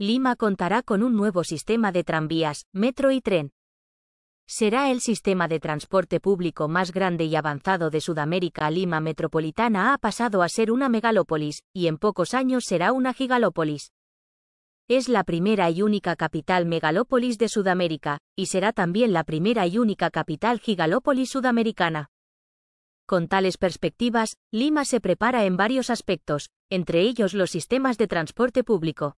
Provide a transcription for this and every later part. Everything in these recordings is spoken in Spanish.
Lima contará con un nuevo sistema de tranvías, metro y tren. Será el sistema de transporte público más grande y avanzado de Sudamérica. Lima metropolitana ha pasado a ser una megalópolis, y en pocos años será una gigalópolis. Es la primera y única capital megalópolis de Sudamérica, y será también la primera y única capital gigalópolis sudamericana. Con tales perspectivas, Lima se prepara en varios aspectos, entre ellos los sistemas de transporte público.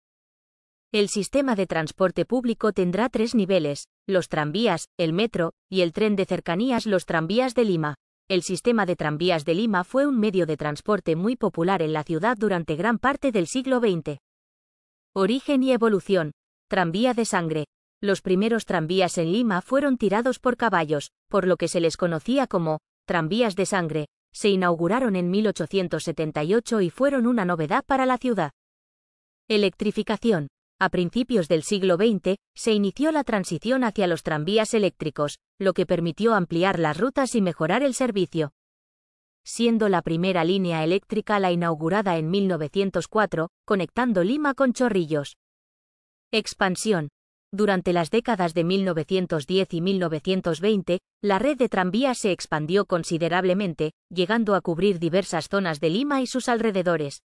El sistema de transporte público tendrá tres niveles, los tranvías, el metro, y el tren de cercanías los tranvías de Lima. El sistema de tranvías de Lima fue un medio de transporte muy popular en la ciudad durante gran parte del siglo XX. Origen y evolución. Tranvía de sangre. Los primeros tranvías en Lima fueron tirados por caballos, por lo que se les conocía como tranvías de sangre. Se inauguraron en 1878 y fueron una novedad para la ciudad. Electrificación a principios del siglo XX, se inició la transición hacia los tranvías eléctricos, lo que permitió ampliar las rutas y mejorar el servicio. Siendo la primera línea eléctrica la inaugurada en 1904, conectando Lima con Chorrillos. Expansión. Durante las décadas de 1910 y 1920, la red de tranvías se expandió considerablemente, llegando a cubrir diversas zonas de Lima y sus alrededores.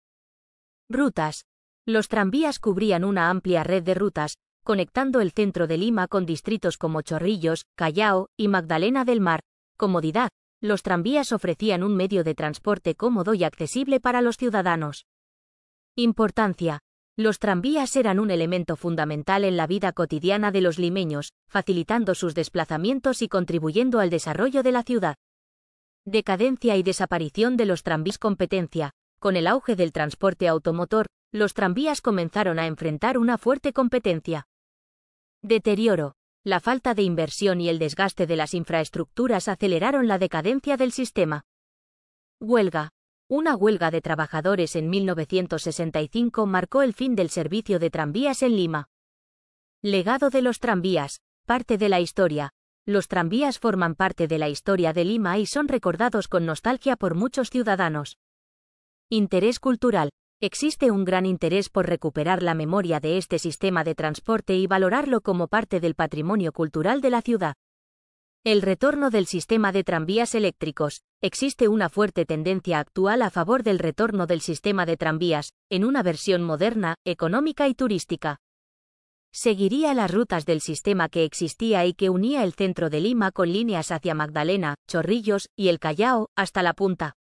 Rutas. Los tranvías cubrían una amplia red de rutas, conectando el centro de Lima con distritos como Chorrillos, Callao y Magdalena del Mar. Comodidad. Los tranvías ofrecían un medio de transporte cómodo y accesible para los ciudadanos. Importancia. Los tranvías eran un elemento fundamental en la vida cotidiana de los limeños, facilitando sus desplazamientos y contribuyendo al desarrollo de la ciudad. Decadencia y desaparición de los tranvías competencia. Con el auge del transporte automotor, los tranvías comenzaron a enfrentar una fuerte competencia. Deterioro. La falta de inversión y el desgaste de las infraestructuras aceleraron la decadencia del sistema. Huelga. Una huelga de trabajadores en 1965 marcó el fin del servicio de tranvías en Lima. Legado de los tranvías, parte de la historia. Los tranvías forman parte de la historia de Lima y son recordados con nostalgia por muchos ciudadanos. Interés cultural. Existe un gran interés por recuperar la memoria de este sistema de transporte y valorarlo como parte del patrimonio cultural de la ciudad. El retorno del sistema de tranvías eléctricos. Existe una fuerte tendencia actual a favor del retorno del sistema de tranvías, en una versión moderna, económica y turística. Seguiría las rutas del sistema que existía y que unía el centro de Lima con líneas hacia Magdalena, Chorrillos y el Callao, hasta la punta.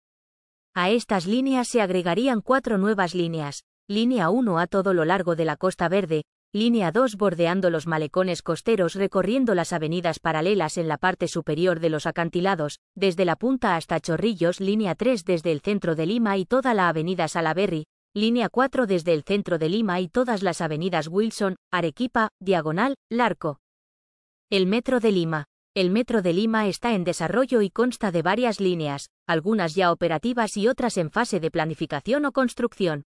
A estas líneas se agregarían cuatro nuevas líneas, línea 1 a todo lo largo de la Costa Verde, línea 2 bordeando los malecones costeros recorriendo las avenidas paralelas en la parte superior de los acantilados, desde la punta hasta Chorrillos, línea 3 desde el centro de Lima y toda la avenida Salaberry, línea 4 desde el centro de Lima y todas las avenidas Wilson, Arequipa, Diagonal, Larco. El Metro de Lima. El metro de Lima está en desarrollo y consta de varias líneas, algunas ya operativas y otras en fase de planificación o construcción.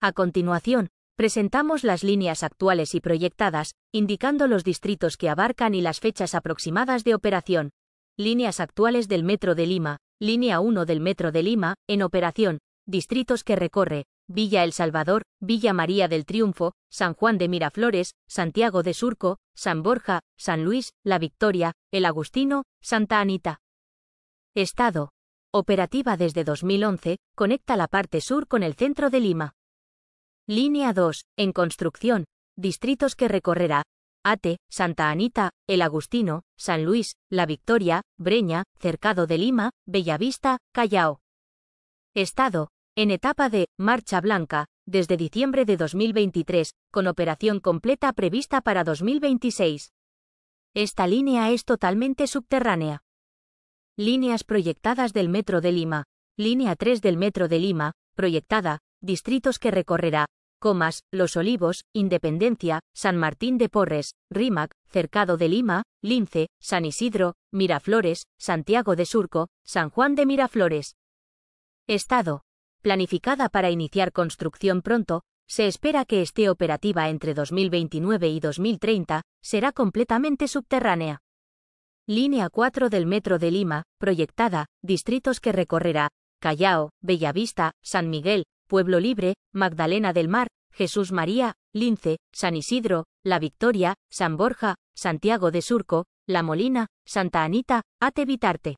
A continuación, presentamos las líneas actuales y proyectadas, indicando los distritos que abarcan y las fechas aproximadas de operación. Líneas actuales del Metro de Lima. Línea 1 del Metro de Lima, en operación, distritos que recorre, Villa El Salvador, Villa María del Triunfo, San Juan de Miraflores, Santiago de Surco, San Borja, San Luis, La Victoria, El Agustino, Santa Anita. Estado. Operativa desde 2011, conecta la parte sur con el centro de Lima. Línea 2, en construcción, distritos que recorrerá, Ate, Santa Anita, El Agustino, San Luis, La Victoria, Breña, Cercado de Lima, Bellavista, Callao. Estado, en etapa de marcha blanca, desde diciembre de 2023, con operación completa prevista para 2026. Esta línea es totalmente subterránea. Líneas proyectadas del Metro de Lima. Línea 3 del Metro de Lima, proyectada, distritos que recorrerá, Comas, Los Olivos, Independencia, San Martín de Porres, Rímac, Cercado de Lima, Lince, San Isidro, Miraflores, Santiago de Surco, San Juan de Miraflores. Estado. Planificada para iniciar construcción pronto, se espera que esté operativa entre 2029 y 2030, será completamente subterránea. Línea 4 del Metro de Lima, proyectada, distritos que recorrerá, Callao, Bellavista, San Miguel, Pueblo Libre, Magdalena del Mar, Jesús María, Lince, San Isidro, La Victoria, San Borja, Santiago de Surco, La Molina, Santa Anita, Atevitarte.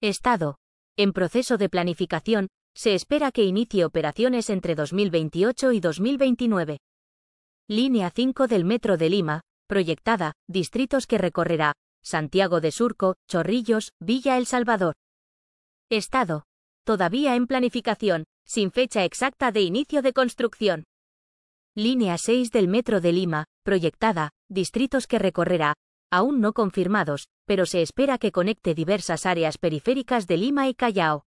Estado en proceso de planificación, se espera que inicie operaciones entre 2028 y 2029. Línea 5 del Metro de Lima, proyectada, distritos que recorrerá, Santiago de Surco, Chorrillos, Villa El Salvador. Estado. Todavía en planificación, sin fecha exacta de inicio de construcción. Línea 6 del Metro de Lima, proyectada, distritos que recorrerá, aún no confirmados, pero se espera que conecte diversas áreas periféricas de Lima y Callao.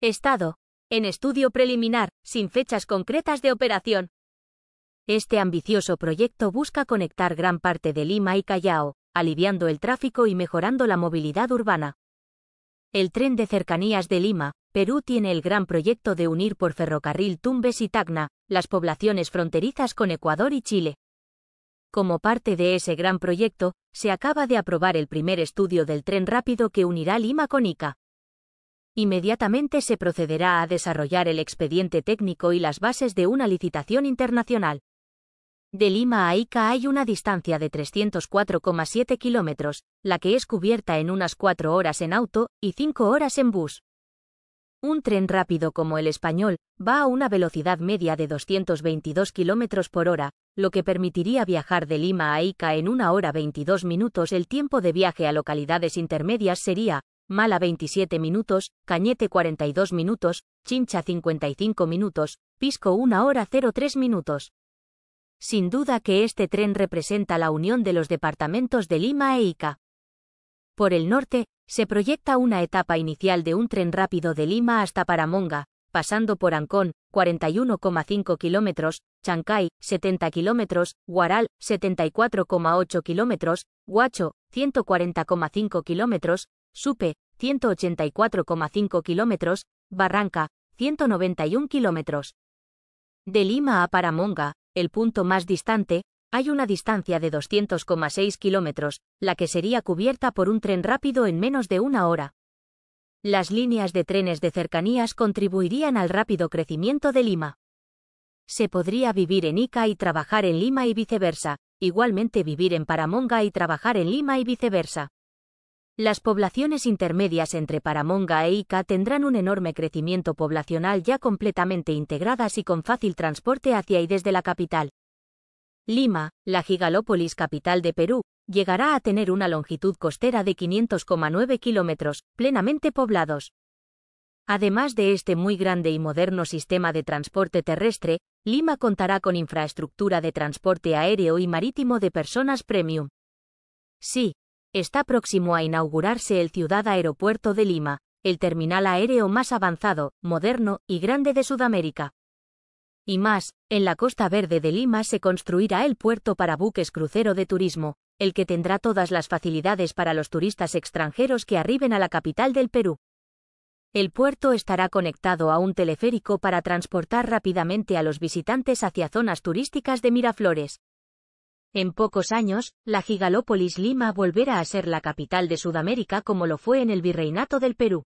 Estado. En estudio preliminar, sin fechas concretas de operación. Este ambicioso proyecto busca conectar gran parte de Lima y Callao, aliviando el tráfico y mejorando la movilidad urbana. El tren de cercanías de Lima, Perú tiene el gran proyecto de unir por ferrocarril Tumbes y Tacna, las poblaciones fronterizas con Ecuador y Chile. Como parte de ese gran proyecto, se acaba de aprobar el primer estudio del tren rápido que unirá Lima con Ica. Inmediatamente se procederá a desarrollar el expediente técnico y las bases de una licitación internacional. De Lima a Ica hay una distancia de 304,7 kilómetros, la que es cubierta en unas cuatro horas en auto y 5 horas en bus. Un tren rápido como el español va a una velocidad media de 222 km por hora, lo que permitiría viajar de Lima a Ica en una hora 22 minutos. El tiempo de viaje a localidades intermedias sería Mala 27 minutos, Cañete 42 minutos, Chincha 55 minutos, Pisco 1 hora 03 minutos. Sin duda que este tren representa la unión de los departamentos de Lima e Ica. Por el norte, se proyecta una etapa inicial de un tren rápido de Lima hasta Paramonga, pasando por Ancón, 41,5 kilómetros, Chancay, 70 kilómetros, Guaral, 74,8 kilómetros, Huacho, 140,5 kilómetros, Supe, 184,5 kilómetros, Barranca, 191 kilómetros. De Lima a Paramonga, el punto más distante, hay una distancia de 200,6 kilómetros, la que sería cubierta por un tren rápido en menos de una hora. Las líneas de trenes de cercanías contribuirían al rápido crecimiento de Lima. Se podría vivir en Ica y trabajar en Lima y viceversa, igualmente vivir en Paramonga y trabajar en Lima y viceversa. Las poblaciones intermedias entre Paramonga e Ica tendrán un enorme crecimiento poblacional ya completamente integradas y con fácil transporte hacia y desde la capital. Lima, la gigalópolis capital de Perú, llegará a tener una longitud costera de 500,9 kilómetros, plenamente poblados. Además de este muy grande y moderno sistema de transporte terrestre, Lima contará con infraestructura de transporte aéreo y marítimo de personas premium. Sí, está próximo a inaugurarse el Ciudad Aeropuerto de Lima, el terminal aéreo más avanzado, moderno y grande de Sudamérica. Y más, en la Costa Verde de Lima se construirá el puerto para buques crucero de turismo, el que tendrá todas las facilidades para los turistas extranjeros que arriben a la capital del Perú. El puerto estará conectado a un teleférico para transportar rápidamente a los visitantes hacia zonas turísticas de Miraflores. En pocos años, la gigalópolis Lima volverá a ser la capital de Sudamérica como lo fue en el Virreinato del Perú.